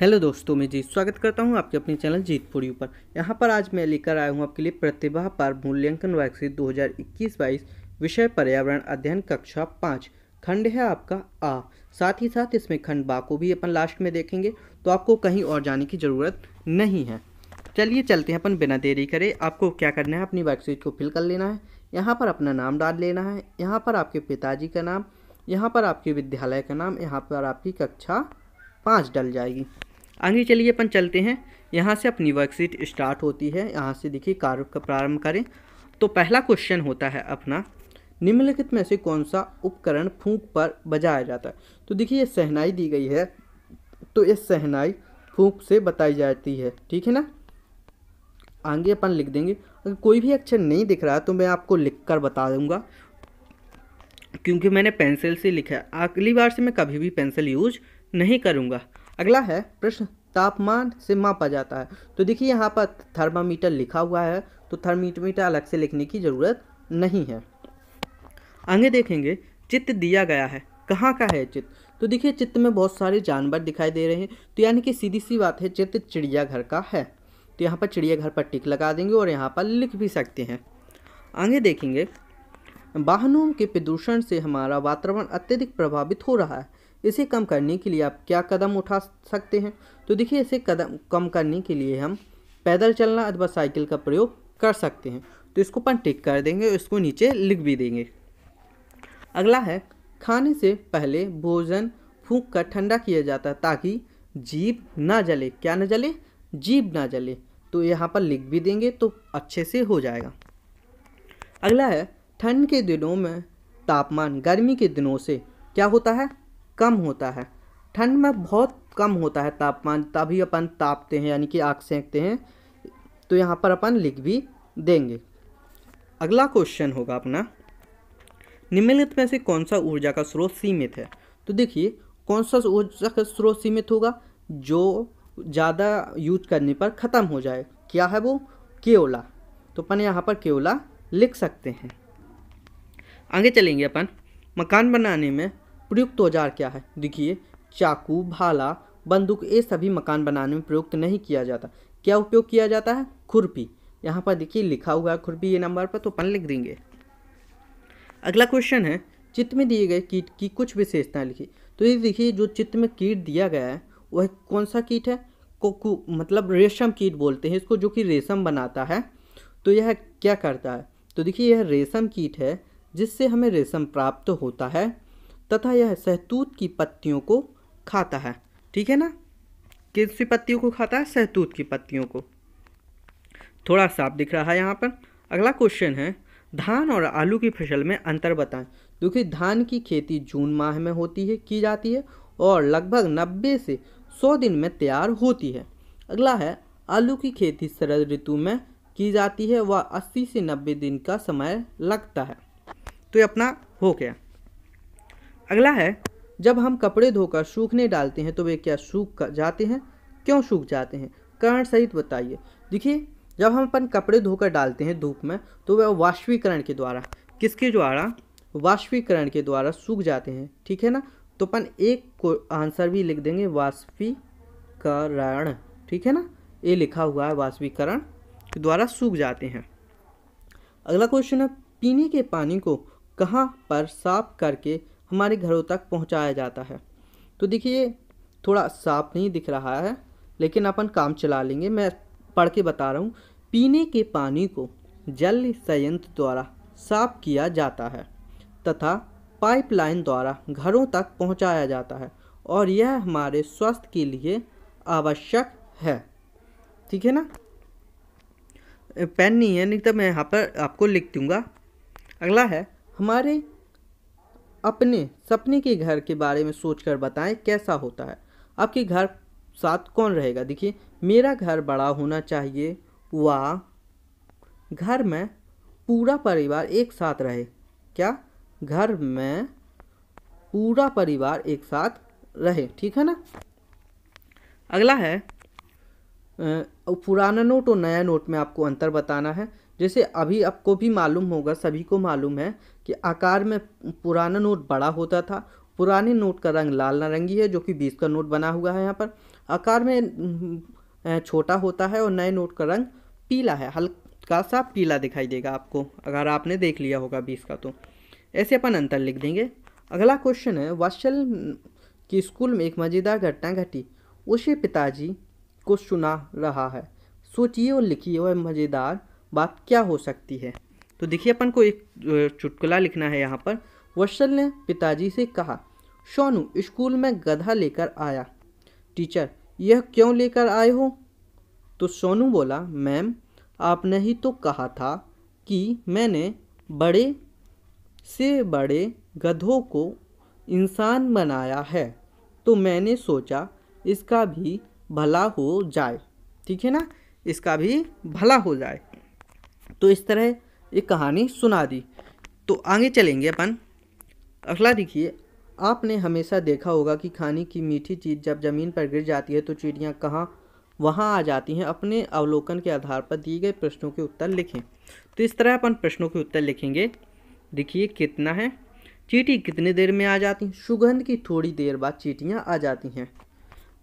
hello दोस्तों मैं जीत स्वागत करता हूं आपके अपने चैनल जीत फोड़ी पर यहां पर आज मैं लेकर आया हूं आपके लिए प्रतिभा पर मूल्यांकन वैक्सीन 2021-22 विषय पर्यावरण अध्ययन कक्षा पाँच खंड है आपका आ साथ ही साथ इसमें खंड बा को भी अपन लास्ट में देखेंगे तो आपको कहीं और जाने की ज़रूरत नहीं है चलिए चलते हैं अपन बिना देरी करें आपको क्या करना है अपनी वेबसाइट को फिल कर लेना है यहाँ पर अपना नाम डाल लेना है यहाँ पर आपके पिताजी का नाम यहाँ पर आपके विद्यालय का नाम यहाँ पर आपकी कक्षा पाँच डल जाएगी आगे चलिए अपन चलते हैं यहाँ से अपनी वर्कशीट स्टार्ट होती है यहाँ से देखिए कार्य का प्रारंभ करें तो पहला क्वेश्चन होता है अपना निम्नलिखित में से कौन सा उपकरण फूंक पर बजाया जाता है तो देखिए ये सहनाई दी गई है तो ये सहनाई फूंक से बताई जाती है ठीक है ना आगे अपन लिख देंगे अगर कोई भी अक्षर नहीं दिख रहा है तो मैं आपको लिख कर बता दूंगा क्योंकि मैंने पेंसिल से लिखा है अगली बार से मैं कभी भी पेंसिल यूज नहीं करूँगा अगला है प्रश्न तापमान से मापा जाता है तो देखिए यहाँ पर थर्मामीटर लिखा हुआ है तो थर्मामीटर अलग से लिखने की ज़रूरत नहीं है आगे देखेंगे चित्र दिया गया है कहाँ का है चित्र तो देखिए चित्र में बहुत सारे जानवर दिखाई दे रहे हैं तो यानी कि सीधी सी बात है चित्र चिड़ियाघर का है तो यहाँ पर चिड़ियाघर पर टिक लगा देंगे और यहाँ पर लिख भी सकते हैं आगे देखेंगे वाहनों के प्रदूषण से हमारा वातावरण अत्यधिक प्रभावित हो रहा है इसे कम करने के लिए आप क्या कदम उठा सकते हैं तो देखिए इसे कदम कम करने के लिए हम पैदल चलना अथवा साइकिल का प्रयोग कर सकते हैं तो इसको अपन टिक कर देंगे इसको नीचे लिख भी देंगे अगला है खाने से पहले भोजन फूंक कर ठंडा किया जाता है ताकि जीप ना जले क्या ना जले जीप ना जले तो यहाँ पर लिख भी देंगे तो अच्छे से हो जाएगा अगला है ठंड के दिनों में तापमान गर्मी के दिनों से क्या होता है कम होता है ठंड में बहुत कम होता है तापमान तभी अपन तापते हैं यानी कि आग सेंकते हैं तो यहाँ पर अपन लिख भी देंगे अगला क्वेश्चन होगा अपना निम्नलिखित में से कौन सा ऊर्जा का स्रोत सीमित है तो देखिए कौन सा ऊर्जा का स्रोत सीमित होगा जो ज़्यादा यूज करने पर ख़त्म हो जाए क्या है वो केवला तो अपन यहाँ पर केवला लिख सकते हैं आगे चलेंगे अपन मकान बनाने में प्रयुक्त औजार क्या है देखिए चाकू भाला बंदूक ये सभी मकान बनाने में प्रयुक्त नहीं किया जाता क्या उपयोग किया जाता है खुरपी यहाँ पर देखिए लिखा हुआ है खुरपी ये नंबर पर तो अपन लिख देंगे अगला क्वेश्चन है चित्र में दिए गए कीट की कुछ विशेषताएं लिखी तो ये देखिए जो चित्र में कीट दिया गया है वह कौन सा कीट है कोकू मतलब रेशम कीट बोलते हैं इसको जो कि रेशम बनाता है तो यह क्या करता है तो देखिए यह रेशम कीट है जिससे हमें रेशम प्राप्त होता है तथा यह सहतूत की पत्तियों को खाता है ठीक है ना किस पत्तियों को खाता है सहतूत की पत्तियों को थोड़ा साफ दिख रहा है यहाँ पर अगला क्वेश्चन है धान और आलू की फसल में अंतर बताएं क्योंकि धान की खेती जून माह में होती है की जाती है और लगभग नब्बे से सौ दिन में तैयार होती है अगला है आलू की खेती शरद ऋतु में की जाती है वह अस्सी से नब्बे दिन का समय लगता है तो ये अपना हो गया अगला है जब हम कपड़े धोकर सूखने डालते हैं तो वे क्या सूख जाते हैं क्यों सूख जाते हैं कारण सहित बताइए देखिए जब हम अपन कपड़े धोकर डालते हैं धूप में तो वह वाष्पीकरण के द्वारा किसके द्वारा वाष्पीकरण के द्वारा सूख जाते हैं ठीक है ना तो अपन एक को आंसर भी लिख देंगे वाष्पीकरण ठीक है ना ये लिखा हुआ है वाष्पीकरण के द्वारा सूख जाते हैं अगला क्वेश्चन है पीने के पानी को कहाँ पर साफ करके हमारे घरों तक पहुँचाया जाता है तो देखिए थोड़ा साफ नहीं दिख रहा है लेकिन अपन काम चला लेंगे मैं पढ़ के बता रहा हूँ पीने के पानी को जल संयंत्र द्वारा साफ किया जाता है तथा पाइपलाइन द्वारा घरों तक पहुंचाया जाता है और यह हमारे स्वास्थ्य के लिए आवश्यक है ठीक है ना पेन नहीं है नहीं तो मैं यहाँ पर आपको लिख दूँगा अगला है हमारे अपने सपने के घर के बारे में सोच कर बताएं कैसा होता है आपके घर साथ कौन रहेगा देखिए मेरा घर बड़ा होना चाहिए व घर में पूरा परिवार एक साथ रहे क्या घर में पूरा परिवार एक साथ रहे ठीक है ना अगला है पुराना नोट और नया नोट में आपको अंतर बताना है जैसे अभी आपको भी मालूम होगा सभी को मालूम है कि आकार में पुराना नोट बड़ा होता था पुराने नोट का रंग लाल नारंगी है जो कि बीस का नोट बना हुआ है यहाँ पर आकार में छोटा होता है और नए नोट का रंग पीला है हल्का सा पीला दिखाई देगा आपको अगर आपने देख लिया होगा बीस का तो ऐसे अपन अंतर लिख देंगे अगला क्वेश्चन है वाशल की स्कूल में एक मज़ेदार घटना घटी उसे पिताजी को सुना रहा है सोचिए और लिखिए वह मज़ेदार बात क्या हो सकती है तो देखिए अपन को एक चुटकुला लिखना है यहाँ पर वत्सल ने पिताजी से कहा सोनू स्कूल में गधा लेकर आया टीचर यह क्यों लेकर आए हो तो सोनू बोला मैम आपने ही तो कहा था कि मैंने बड़े से बड़े गधों को इंसान बनाया है तो मैंने सोचा इसका भी भला हो जाए ठीक है ना इसका भी भला हो जाए तो इस तरह ये कहानी सुना दी तो आगे चलेंगे अपन अगला देखिए आपने हमेशा देखा होगा कि खाने की मीठी चीज़ जब ज़मीन पर गिर जाती है तो चिड़ियाँ कहाँ वहाँ आ जाती हैं अपने अवलोकन के आधार पर दिए गए प्रश्नों के उत्तर लिखें तो इस तरह अपन प्रश्नों के उत्तर लिखेंगे देखिए कितना है चीटी कितने देर में आ जाती हैं सुगंध की थोड़ी देर बाद चीटियाँ आ जाती हैं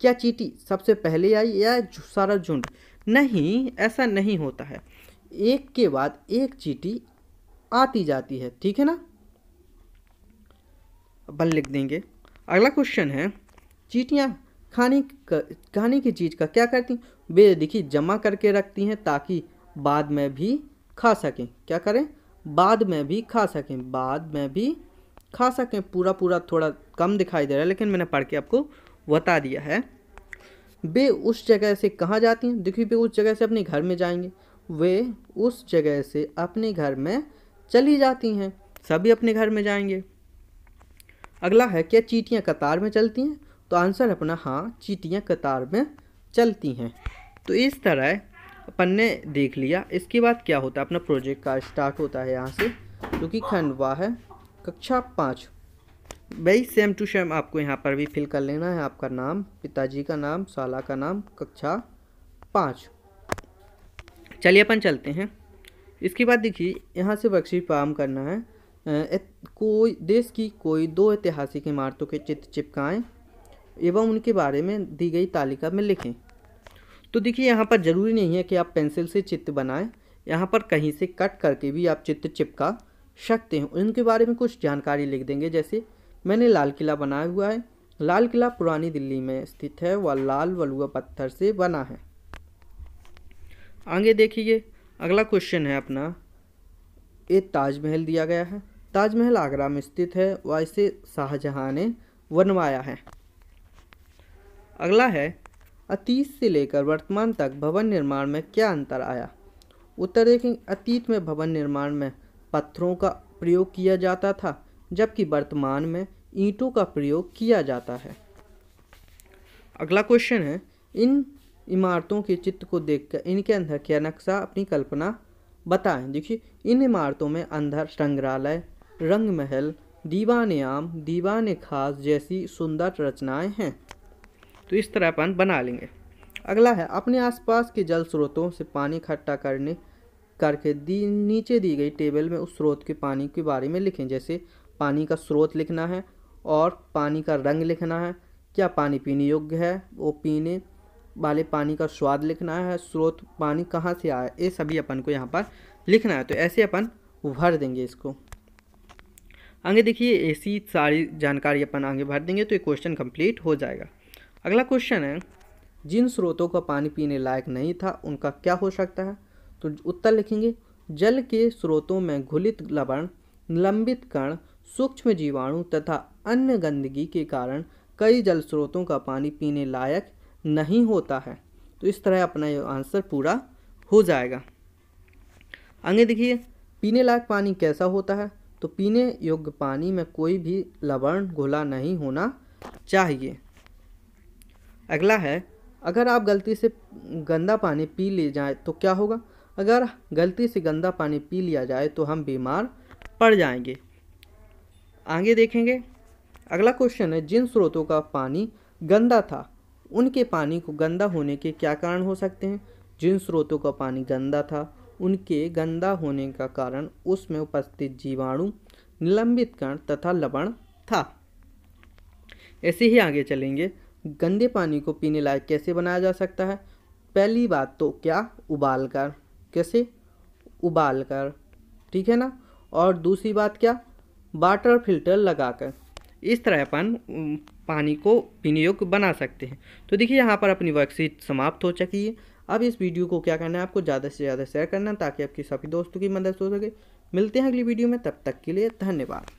क्या चीटी सबसे पहले आई या सारा झुंड नहीं ऐसा नहीं होता है एक के बाद एक चीटी आती जाती है ठीक है ना अपन लिख देंगे अगला क्वेश्चन है चीटियाँ खाने का खाने की चीज़ का क्या करती वे देखिए जमा करके रखती हैं ताकि बाद में भी खा सकें क्या करें बाद में भी खा सकें बाद में भी खा सकें पूरा पूरा थोड़ा कम दिखाई दे रहा है लेकिन मैंने पढ़ के आपको बता दिया है वे उस जगह से कहाँ जाती हैं देखिए वे उस जगह से अपने घर में जाएंगे वे उस जगह से अपने घर में चली जाती हैं सभी अपने घर में जाएंगे अगला है क्या चीटियाँ कतार में चलती हैं तो आंसर अपना हाँ चीटियाँ कतार में चलती हैं तो इस तरह अपन ने देख लिया इसके बाद क्या होता है अपना प्रोजेक्ट का स्टार्ट होता है यहाँ से क्योंकि खंडवा है कक्षा पाँच वही सेम टू सेम आपको यहाँ पर भी फिल कर लेना है आपका नाम पिताजी का नाम साला का नाम कक्षा पाँच चलिए अपन चलते हैं इसके बाद देखिए यहाँ से बख्शी पाम करना है कोई देश की कोई दो ऐतिहासिक इमारतों के चित्र चिपकाएं एवं उनके बारे में दी गई तालिका में लिखें तो देखिए यहाँ पर ज़रूरी नहीं है कि आप पेंसिल से चित्र बनाएं यहाँ पर कहीं से कट करके भी आप चित्र चिपका सकते हैं उनके बारे में कुछ जानकारी लिख देंगे जैसे मैंने लाल किला बनाया हुआ है लाल किला पुरानी दिल्ली में स्थित है वह लाल वलुआ पत्थर से बना है आगे देखिए अगला क्वेश्चन है अपना एक ताजमहल दिया गया है ताजमहल आगरा में स्थित है व इसे शाहजहाँ ने बनवाया है अगला है अतीत से लेकर वर्तमान तक भवन निर्माण में क्या अंतर आया उत्तर देखें अतीत में भवन निर्माण में पत्थरों का प्रयोग किया जाता था जबकि वर्तमान में ईंटों का प्रयोग किया जाता है अगला क्वेश्चन है इन इमारतों के चित्र को देखकर इनके अंदर क्या नक्शा अपनी कल्पना बताएं देखिए इन इमारतों में अंदर संग्रहालय रंग महल दीवान आम दीवान खास जैसी सुंदर रचनाएं हैं तो इस तरह अपन बना लेंगे अगला है अपने आसपास के जल स्रोतों से पानी इकट्ठा करने करके दी नीचे दी गई टेबल में उस स्रोत के पानी के बारे में लिखें जैसे पानी का स्रोत लिखना है और पानी का रंग लिखना है क्या पानी पीने योग्य है वो पीने वाले पानी का स्वाद लिखना है स्रोत पानी कहाँ से आया ये सभी अपन को यहाँ पर लिखना है तो ऐसे अपन भर देंगे इसको आगे देखिए ऐसी सारी जानकारी अपन आगे भर देंगे तो ये क्वेश्चन कंप्लीट हो जाएगा अगला क्वेश्चन है जिन स्रोतों का पानी पीने लायक नहीं था उनका क्या हो सकता है तो उत्तर लिखेंगे जल के स्रोतों में घुलित लवण निलंबित कण सूक्ष्म जीवाणु तथा अन्य गंदगी के कारण कई जल स्रोतों का पानी पीने लायक नहीं होता है तो इस तरह अपना ये आंसर पूरा हो जाएगा आगे देखिए पीने लायक पानी कैसा होता है तो पीने योग्य पानी में कोई भी लवण घोला नहीं होना चाहिए अगला है अगर आप गलती से गंदा पानी पी ले जाए तो क्या होगा अगर गलती से गंदा पानी पी लिया जाए तो हम बीमार पड़ जाएंगे आगे देखेंगे अगला क्वेश्चन है जिन स्रोतों का पानी गंदा था उनके पानी को गंदा होने के क्या कारण हो सकते हैं जिन स्रोतों का पानी गंदा था उनके गंदा होने का कारण उसमें उपस्थित जीवाणु निलंबित कण तथा लवण था ऐसे ही आगे चलेंगे गंदे पानी को पीने लायक कैसे बनाया जा सकता है पहली बात तो क्या उबाल कर कैसे उबाल कर ठीक है ना और दूसरी बात क्या वाटर फिल्टर लगाकर इस तरह अपन पानी को पीने योग्य बना सकते हैं तो देखिए यहाँ पर अपनी वर्कशीट समाप्त हो चुकी है अब इस वीडियो को क्या करना है आपको ज़्यादा से ज़्यादा शेयर करना ताकि आपके सभी दोस्तों की मदद हो सके मिलते हैं अगली वीडियो में तब तक के लिए धन्यवाद